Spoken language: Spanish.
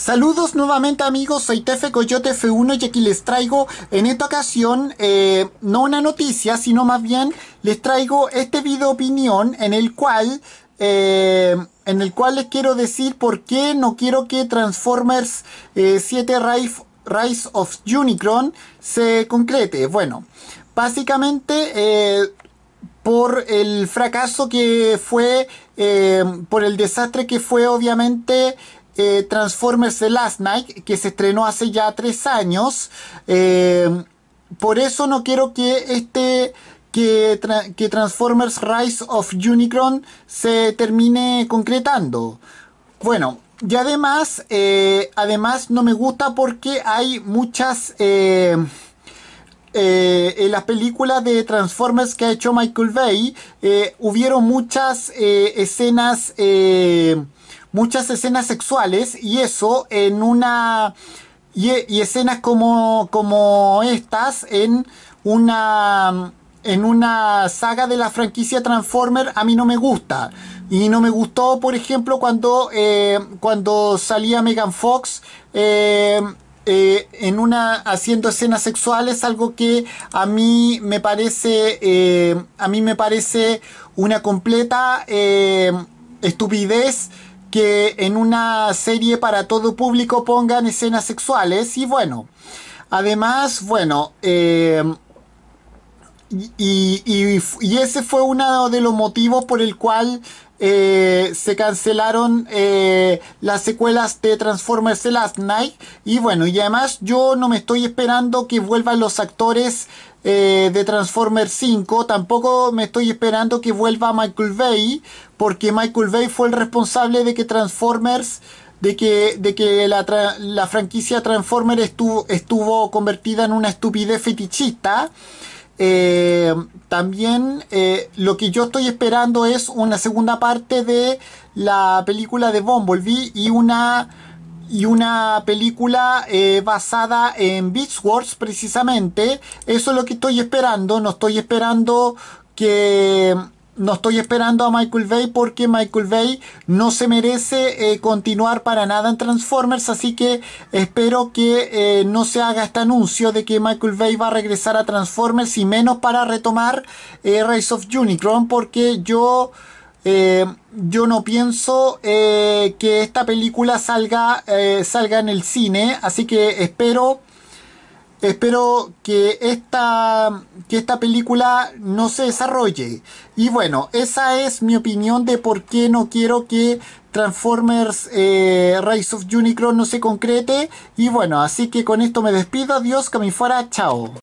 Saludos nuevamente amigos, soy Tefe Coyote F1 y aquí les traigo en esta ocasión eh, no una noticia, sino más bien les traigo este video opinión en el cual eh, en el cual les quiero decir por qué no quiero que Transformers 7 eh, Rise of Unicron se concrete. Bueno, básicamente por el fracaso que fue, por el desastre que fue obviamente eh, Transformers The Last Night, que se estrenó hace ya tres años. Eh, por eso no quiero que este que, que, Transformers Rise of Unicron se termine concretando. Bueno, y además, eh, además no me gusta porque hay muchas... en las películas de Transformers que ha hecho Michael Bay, hubieron muchas escenas muchas escenas sexuales y eso en una... Y, escenas como, como estas en una en una saga de la franquicia Transformer a mí no me gusta. Y no me gustó, por ejemplo, cuando, eh, cuando salía Megan Fox eh, eh, en una, haciendo escenas sexuales, algo que a mí me parece, a mí me parece una completa estupidez que en una serie para todo público pongan escenas sexuales y bueno, además, bueno, em, y, ese fue uno de los motivos por el cual eh, se cancelaron eh, las secuelas de Transformers The Last Night. Y bueno, y además yo no me estoy esperando que vuelvan los actores eh, de Transformers 5. Tampoco me estoy esperando que vuelva Michael Bay, porque Michael Bay fue el responsable de que Transformers, de que, de que la, franquicia Transformers estuvo, estuvo convertida en una estupidez fetichista. Eh, también eh, lo que yo estoy esperando es una segunda parte de la película de Bumblebee y una y una película eh, basada en Beast Wars precisamente. Eso es lo que estoy esperando. No estoy esperando que... No estoy esperando a Michael Bay porque Michael Bay no se merece eh, continuar para nada en Transformers, así que espero que eh, no se haga este anuncio de que Michael Bay va a regresar a Transformers y menos para retomar Rise of Unicron porque yo... Eh, yo no pienso eh, que esta película salga, eh, salga en el cine, así que espero, espero que, esta, que esta película no se desarrolle. Y bueno, esa es mi opinión de por qué no quiero que Transformers Rise of Unicron no se concrete. Y bueno, así que con esto me despido. Adiós, que me fuera. Chao.